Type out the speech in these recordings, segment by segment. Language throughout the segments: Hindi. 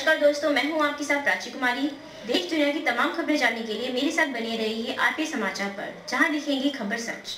नमस्कार दोस्तों मैं हूं आपके साथ प्राची कुमारी देश दुनिया की तमाम खबरें जानने के लिए मेरे साथ बने रहिए आपके समाचार पर जहां देखेंगे खबर सच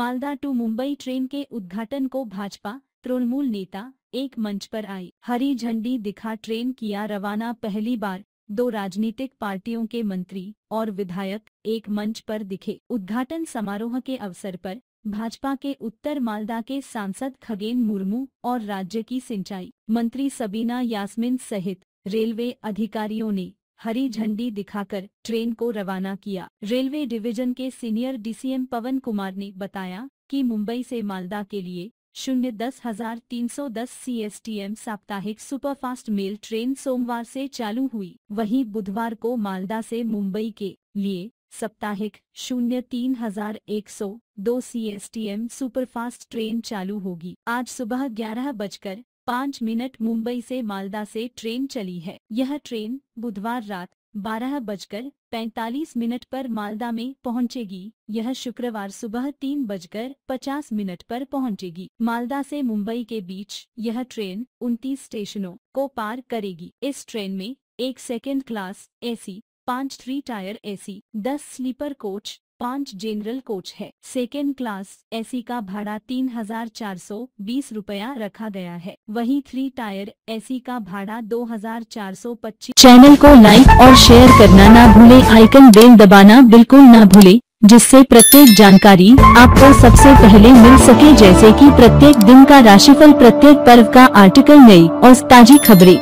मालदा टू मुंबई ट्रेन के उद्घाटन को भाजपा तृणमूल नेता एक मंच पर आई हरी झंडी दिखा ट्रेन किया रवाना पहली बार दो राजनीतिक पार्टियों के मंत्री और विधायक एक मंच पर दिखे उद्घाटन समारोह के अवसर पर भाजपा के उत्तर मालदा के सांसद खगेन मुर्मू और राज्य की सिंचाई मंत्री सबीना यास्मिन सहित रेलवे अधिकारियों ने हरी झंडी दिखाकर ट्रेन को रवाना किया रेलवे डिवीजन के सीनियर डीसीएम पवन कुमार ने बताया कि मुंबई से मालदा के लिए शून्य दस हजार तीन सौ दस सी एस टी एम साप्ताहिक सुपरफास्ट मेल ट्रेन सोमवार से चालू हुई वहीं बुधवार को मालदा से मुंबई के लिए साप्ताहिक शून्य तीन हजार एक सौ दो C S T M superfast train चालू होगी आज सुबह ग्यारह बजकर पाँच मिनट मुंबई से मालदा से ट्रेन चली है यह ट्रेन बुधवार रात बारह बजकर पैंतालीस मिनट पर मालदा में पहुंचेगी यह शुक्रवार सुबह तीन बजकर पचास मिनट पर पहुंचेगी मालदा से मुंबई के बीच यह ट्रेन उनतीस स्टेशनों को पार करेगी इस ट्रेन में एक सेकेंड क्लास एसी पाँच थ्री टायर एसी दस स्लीपर कोच पाँच जनरल कोच है सेकेंड क्लास एसी का भाड़ा तीन हजार चार सौ बीस रूपया रखा गया है वहीं थ्री टायर एसी का भाड़ा दो हजार चार सौ पच्चीस चैनल को लाइक और शेयर करना ना भूले आइकन बेल दबाना बिल्कुल ना भूले जिससे प्रत्येक जानकारी आपको सबसे पहले मिल सके जैसे कि प्रत्येक दिन का राशिफल प्रत्येक पर्व का आर्टिकल नई और ताजी खबरें